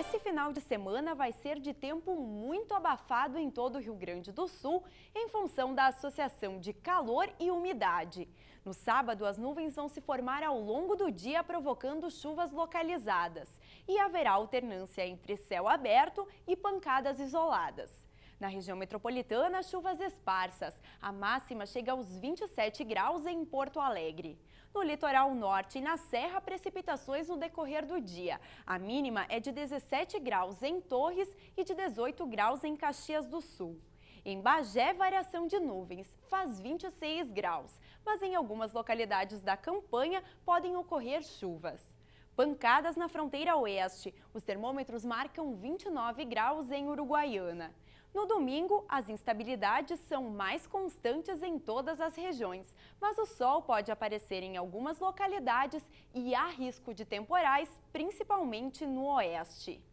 Esse final de semana vai ser de tempo muito abafado em todo o Rio Grande do Sul, em função da associação de calor e umidade. No sábado, as nuvens vão se formar ao longo do dia, provocando chuvas localizadas. E haverá alternância entre céu aberto e pancadas isoladas. Na região metropolitana, chuvas esparsas. A máxima chega aos 27 graus em Porto Alegre. No litoral norte e na serra, precipitações no decorrer do dia. A mínima é de 17 graus em Torres e de 18 graus em Caxias do Sul. Em Bagé, variação de nuvens, faz 26 graus, mas em algumas localidades da campanha podem ocorrer chuvas. Pancadas na fronteira oeste. Os termômetros marcam 29 graus em Uruguaiana. No domingo, as instabilidades são mais constantes em todas as regiões, mas o sol pode aparecer em algumas localidades e há risco de temporais, principalmente no oeste.